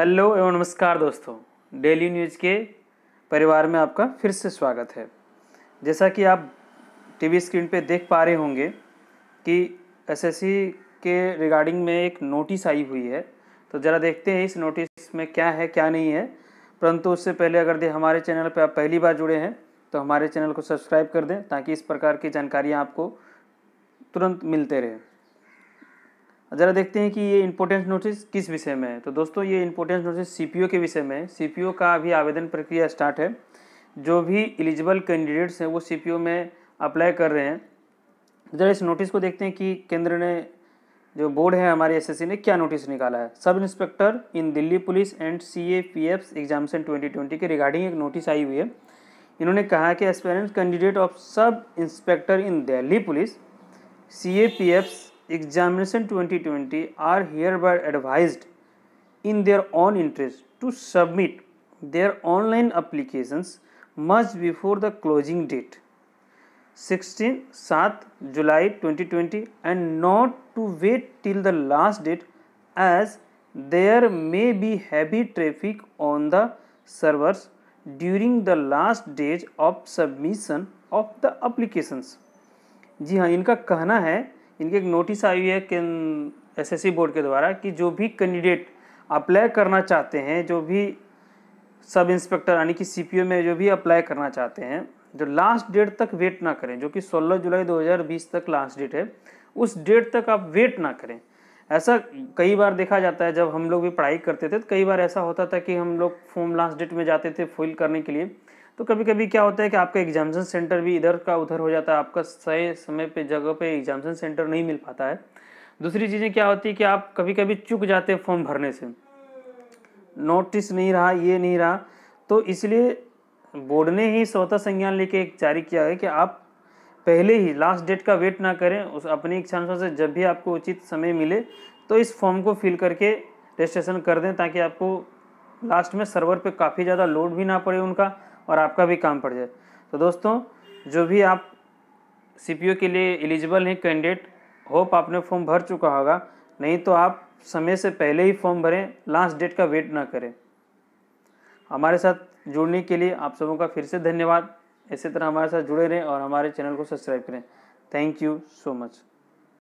hello एवं नमस्कार दोस्तों डेली न्यूज़ के परिवार में आपका फिर से स्वागत है जैसा कि आप टीवी स्क्रीन पे देख पा रहे होंगे कि एसएससी के रिगार्डिंग में एक नोटिस आई हुई है तो ज़रा देखते हैं इस नोटिस में क्या है क्या नहीं है परंतु उससे पहले अगर दे हमारे चैनल पर आप पहली बार जुड़े हैं तो हमारे चैनल को सब्सक्राइब कर दें ताकि इस प्रकार की जानकारियाँ आपको तुरंत मिलते रहें ज़रा देखते हैं कि ये इम्पोर्टेंस नोटिस किस विषय में है तो दोस्तों ये इम्पोर्टेंस नोटिस सी के विषय में है सी का अभी आवेदन प्रक्रिया स्टार्ट है जो भी एलिजिबल कैंडिडेट्स हैं वो सी में अप्लाई कर रहे हैं तो ज़रा इस नोटिस को देखते हैं कि केंद्र ने जो बोर्ड है हमारे एसएससी ने क्या नोटिस निकाला है sub inspector in Delhi police and C A P F एग्जामेशन twenty twenty के रिगार्डिंग एक नोटिस आई हुई है इन्होंने कहा कि aspirant candidate of sub inspector in Delhi police C A P F examination 2020 are hereby advised in their own interest to submit their online applications much before the closing date 16 7 July 2020 and not to wait till the last date as there may be heavy traffic on the servers during the last days of submission of the applications जी हाँ इनका कहना है इनकी एक notice आई हुई है कि एस बोर्ड के द्वारा कि जो भी कैंडिडेट अप्लाई करना चाहते हैं जो भी सब इंस्पेक्टर यानी कि सीपीओ में जो भी अप्लाई करना चाहते हैं जो लास्ट डेट तक वेट ना करें जो कि 16 जुलाई 2020 तक लास्ट डेट है उस डेट तक आप वेट ना करें ऐसा कई बार देखा जाता है जब हम लोग भी पढ़ाई करते थे तो कई बार ऐसा होता था कि हम लोग फॉर्म लास्ट डेट में जाते थे फिल करने के लिए तो कभी कभी क्या होता है कि आपका एग्जामेशन सेंटर भी इधर का उधर हो जाता है आपका सही समय पे जगह पे एग्जामेशन सेंटर नहीं मिल पाता है दूसरी चीज़ें क्या होती है कि आप कभी कभी चुक जाते हैं फॉर्म भरने से नोटिस नहीं रहा ये नहीं रहा तो इसलिए बोर्ड ने ही स्वतः संज्ञान लेके एक जारी किया है कि आप पहले ही लास्ट डेट का वेट ना करें उस अपनी इच्छा अनुसार से जब भी आपको उचित समय मिले तो इस फॉर्म को फिल करके रजिस्ट्रेशन कर दें ताकि आपको लास्ट में सर्वर पे काफ़ी ज़्यादा लोड भी ना पड़े उनका और आपका भी काम पड़ जाए तो दोस्तों जो भी आप सी के लिए एलिजिबल हैं कैंडिडेट होप आपने फॉर्म भर चुका होगा नहीं तो आप समय से पहले ही फॉर्म भरें लास्ट डेट का वेट ना करें हमारे साथ जुड़ने के लिए आप सबों का फिर से धन्यवाद इसी तरह हमारे साथ जुड़े रहें और हमारे चैनल को सब्सक्राइब करें थैंक यू सो मच